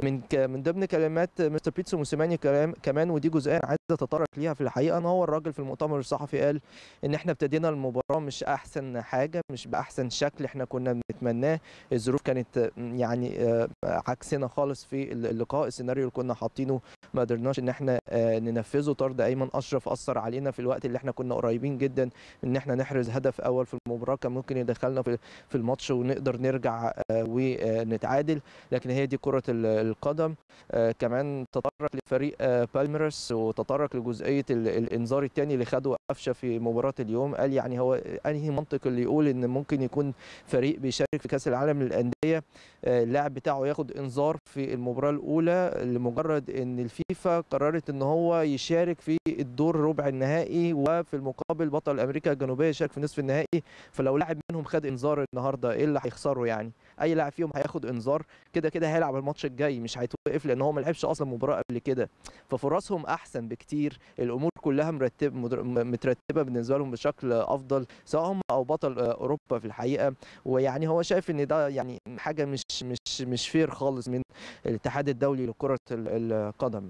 من من ضمن كلمات مستر بيتسو موسيماني كلام كمان ودي جزئيه عايز اتطرق ليها في الحقيقه ان هو الراجل في المؤتمر الصحفي قال ان احنا ابتدينا المباراه مش احسن حاجه مش باحسن شكل احنا كنا بنتمناه الظروف كانت يعني آه، عكسنا خالص في اللقاء السيناريو اللي كنا حاطينه ما قدرناش ان احنا آه، ننفذه طرد ايمن اشرف اثر علينا في الوقت اللي احنا كنا قريبين جدا ان احنا نحرز هدف اول في المباراه كان ممكن يدخلنا في الماتش ونقدر نرجع آه، ونتعادل لكن هي دي كره القدم آه، كمان تطرق لفريق بالميرس وتطرق لجزئيه الانذار الثاني اللي خده قفشه في مباراه اليوم قال يعني هو انهي منطق اللي يقول ان ممكن يكون فريق بيشارك في كاس العالم للانديه اللاعب بتاعه ياخد انذار في المباراه الاولى لمجرد ان الفي فيفا قررت ان هو يشارك في الدور ربع النهائي وفي المقابل بطل امريكا الجنوبيه يشارك في نصف النهائي فلو لاعب منهم خد انذار النهارده ايه اللي هيخسره يعني اي لاعب فيهم هياخد انذار كده كده هيلعب الماتش الجاي مش هيتوقف لان هو ما لعبش اصلا مباراه قبل كده ففرصهم احسن بكتير الامور كلها مرتب مترتبه بالنسبه لهم بشكل افضل سواء هم او بطل اوروبا في الحقيقه ويعني هو شايف ان ده يعني حاجه مش مش مش فير خالص من الاتحاد الدولي لكره القدم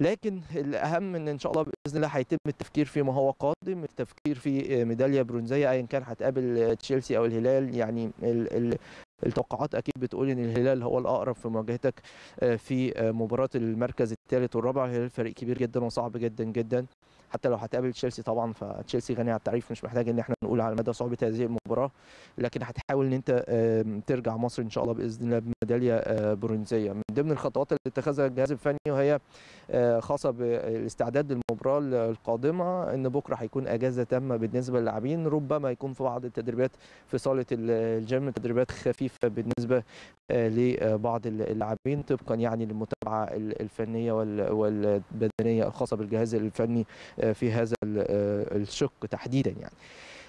لكن الاهم ان ان شاء الله باذن الله هيتم التفكير فيما هو قادم التفكير في ميداليه برونزيه ايا كان هتقابل تشيلسي او الهلال يعني ال ال التوقعات اكيد بتقول ان الهلال هو الاقرب في مواجهتك آه، في آه، مباراه المركز الثالث والرابع الهلال فريق كبير جدا وصعب جدا جدا حتى لو هتقابل تشيلسي طبعا فتشيلسي غني عن التعريف مش محتاج ان احنا نقول على مدى صعوبه هذه المباراه المباراه لكن هتحاول ان انت ترجع مصر ان شاء الله باذن الله بميداليه آه، برونزيه من ضمن الخطوات اللي اتخذها الجهاز الفني وهي آه، خاصه بالاستعداد للمباراه القادمه ان بكره هيكون اجازه تامه بالنسبه للاعبين ربما يكون في بعض التدريبات في صاله الجيم تدريبات خفيفه بالنسبه آه، لبعض اللاعبين طبقا يعني للمتابعه الفنيه والبدنيه الخاصه بالجهاز الفني في هذا الشق تحديدا يعني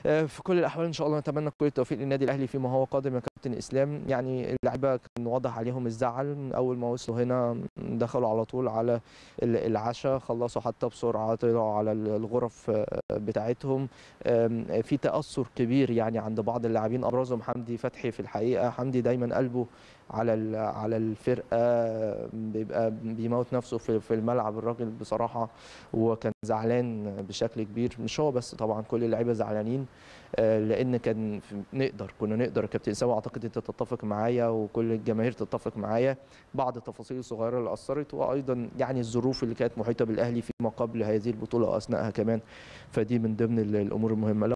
آه، في كل الاحوال ان شاء الله نتمنى كل التوفيق للنادي الاهلي فيما هو قادم يا كابتن اسلام يعني اللعيبه كان واضح عليهم الزعل اول ما وصلوا هنا دخلوا على طول على العشاء خلصوا حتى بسرعه طلعوا على الغرف آه، بتاعتهم في تاثر كبير يعني عند بعض اللاعبين ابرزهم حمدي فتحي في الحقيقه حمدي دايما قلبه على على الفرقه بيبقى بيموت نفسه في الملعب الراجل بصراحه وكان زعلان بشكل كبير مش هو بس طبعا كل اللعيبه زعلانين آه، لان كان نقدر كنا نقدر يا كابتن سامي اعتقد انت تتفق معايا وكل الجماهير تتفق معايا بعض التفاصيل الصغيره اللي اثرت وايضا يعني الظروف اللي كانت محيطه بالاهلي فيما قبل هذه البطوله واثناءها كمان فدي من ضمن الامور المهمه